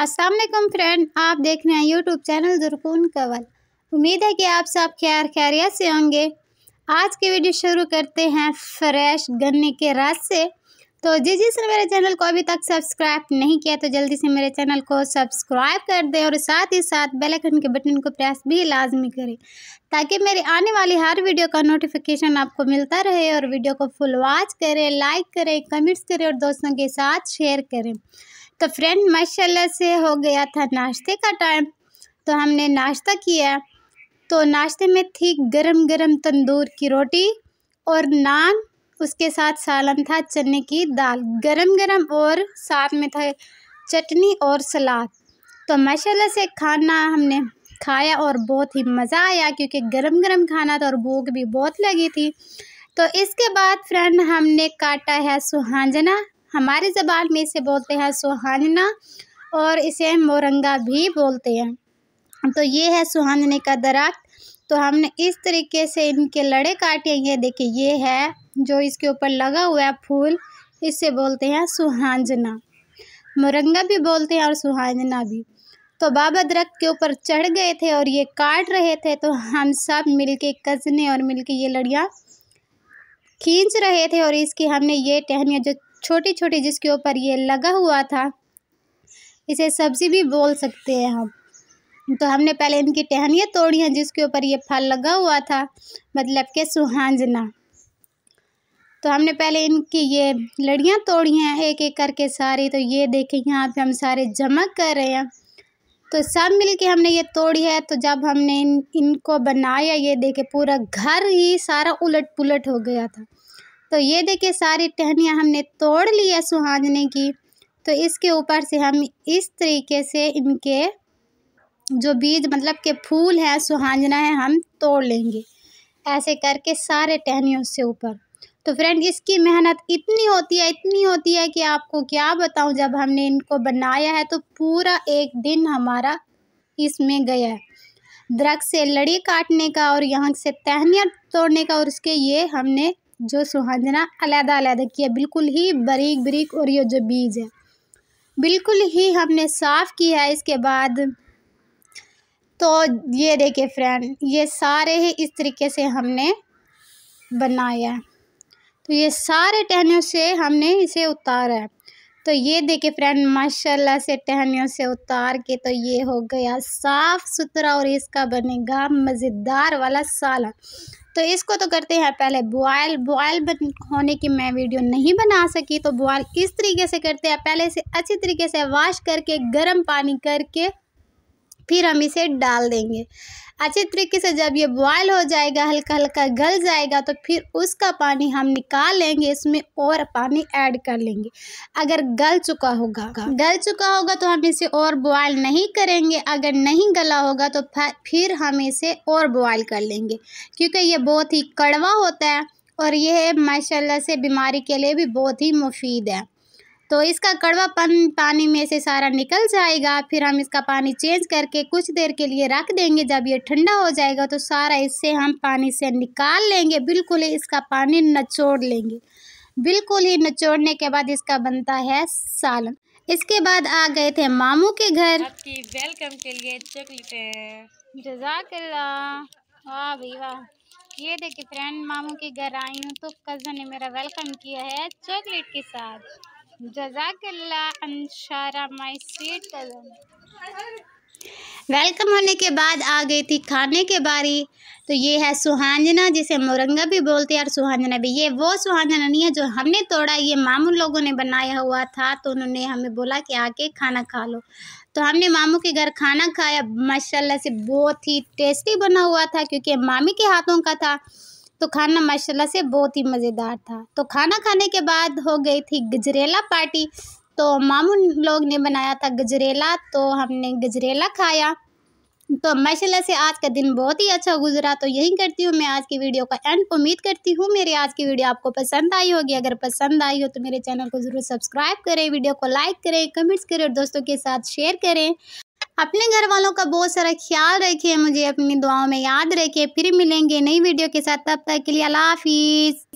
Aslam friend आप देख रहे हैं यूट्यूब चैनल दुरकून कवल उम्मीद है कि आप सब खैर खैरियत से होंगे आज की वीडियो शुरू करते हैं फ्रेश गन्ने के रस से तो जिस जिसने मेरे चैनल को अभी तक सब्सक्राइब नहीं किया तो जल्दी से मेरे चैनल को सब्सक्राइब कर दें और साथ ही साथ बेल आइकन के बटन को प्रेस भी लाजमी करें ताकि मेरी आने वाली हर वीडियो का नोटिफिकेशन आपको मिलता रहे और वीडियो को फुल वॉच करें लाइक करें कमेंट्स करें और दोस्तों के साथ शेयर करें तो फ्रेंड माशाल्लाह से हो गया था नाश्ते का टाइम तो हमने नाश्ता किया तो नाश्ते में थी गरम गरम तंदूर की रोटी और नान उसके साथ सालन था चने की दाल गरम गरम और साथ में था चटनी और सलाद तो माशाल्लाह से खाना हमने खाया और बहुत ही मज़ा आया क्योंकि गरम गरम खाना था और भूख भी बहुत लगी थी तो इसके बाद फ्रेंड हमने काटा है सुहांजना हमारे ज़बान में इसे बोलते हैं सुहानना और इसे मोरंगा भी बोलते हैं तो ये है सुहानने का दरख्त तो हमने इस तरीके से इनके लड़े काटे ये देखिए ये है जो इसके ऊपर लगा हुआ है फूल इसे बोलते हैं सुहांजना मुरंगा भी बोलते हैं और सुहांजना भी तो बाबा दरख्त के ऊपर चढ़ गए थे और ये काट रहे थे तो हम सब मिलके कजने और मिलके ये लड़ियाँ खींच रहे थे और इसकी हमने ये टहनियाँ जो छोटी छोटी जिसके ऊपर ये लगा हुआ था इसे सब्ज़ी भी बोल सकते हैं हम तो हमने पहले इनकी टहनियाँ तोड़ी हैं जिसके ऊपर ये फल लगा हुआ था मतलब के सुहांजना तो हमने पहले इनकी ये लड़ियाँ तोड़ी हैं एक एक करके सारी तो ये देखें यहाँ पे हम सारे जमा कर रहे हैं तो सब मिल के हमने ये तोड़ी है तो जब हमने इन इनको बनाया ये देखे पूरा घर ही सारा उलट पुलट हो गया था तो ये देखिए सारी टहनियाँ हमने तोड़ ली है सुहाजने की तो इसके ऊपर से हम इस तरीके से इनके जो बीज मतलब के फूल हैं सुहाजना है हम तोड़ लेंगे ऐसे करके सारे टहनियों से ऊपर तो फ्रेंड इसकी मेहनत इतनी होती है इतनी होती है कि आपको क्या बताऊं जब हमने इनको बनाया है तो पूरा एक दिन हमारा इसमें गया है दरख्त से लड़ी काटने का और यहाँ से टहनियाँ तोड़ने का और उसके ये हमने जो सुहाजना अलग अलग किया बिल्कुल ही बरीक बरीक और ये जो बीज है बिल्कुल ही हमने साफ़ किया है इसके बाद तो ये देखे फ्रेंड ये सारे ही इस तरीके से हमने बनाया तो ये सारे टहनियों से हमने इसे उतारा है तो ये देखे फ्रेंड माशाल्लाह से टहनियों से उतार के तो ये हो गया साफ़ सुथरा और इसका बनेगा मज़ेदार वाला सालन तो इसको तो करते हैं पहले बॉयल बॉयल होने की मैं वीडियो नहीं बना सकी तो बॉयल इस तरीके से करते हैं पहले इसे अच्छी तरीके से वॉश करके गर्म पानी करके फिर हम इसे डाल देंगे अच्छे तरीके से जब ये बॉयल हो जाएगा हल्का हल्का गल जाएगा तो फिर उसका पानी हम निकाल लेंगे इसमें और पानी ऐड कर लेंगे अगर गल चुका होगा गल चुका होगा तो हम इसे और बॉयल नहीं करेंगे अगर नहीं गला होगा तो फिर हम इसे और बॉयल कर लेंगे क्योंकि ये बहुत ही कड़वा होता है और यह माशाल्लाह से बीमारी के लिए भी बहुत ही मुफीद है तो इसका कड़वापन पानी में से सारा निकल जाएगा फिर हम इसका पानी चेंज करके कुछ देर के लिए रख देंगे जब ये ठंडा हो जाएगा तो सारा इससे हम पानी से निकाल लेंगे बिल्कुल ही इसका पानी नचोड़ लेंगे बिल्कुल ही नचोड़ने के बाद इसका बनता है सालन इसके बाद आ गए थे मामू के घर आपकी वेलकम के लिए चॉकलेट जजाकल्ला वाह भाई वाह ये देखिए फ्रेंड मामू के घर आई हूँ तो कज़न ने मेरा वेलकम किया है चॉकलेट के साथ वेलकम होने के बाद आ गई थी खाने के बारी तो ये है सुहांजना जिसे मोरंगा भी बोलते हैं और सुहांजना भी ये वो सुहांजना नहीं है जो हमने तोड़ा ये मामू लोगों ने बनाया हुआ था तो उन्होंने हमें बोला कि आके खाना खा लो तो हमने मामू के घर खाना खाया माशाल्लाह से बहुत ही टेस्टी बना हुआ था क्योंकि मामी के हाथों का था तो खाना माशाल्लाह से बहुत ही मज़ेदार था तो खाना खाने के बाद हो गई थी गजरेला पार्टी तो मामू लोग ने बनाया था गजरेला तो हमने गजरेला खाया तो माशाल्लाह से आज का दिन बहुत ही अच्छा गुजरा तो यही करती हूँ मैं आज की वीडियो का एंड उम्मीद करती हूँ मेरी आज की वीडियो आपको पसंद आई होगी अगर पसंद आई हो तो मेरे चैनल को ज़रूर सब्सक्राइब करें वीडियो को लाइक करें कमेंट्स करें और दोस्तों के साथ शेयर करें अपने घर वालों का बहुत सारा ख्याल रखिए मुझे अपनी दुआओं में याद रखिए फिर मिलेंगे नई वीडियो के साथ तब तक के लिए अला हाफिज़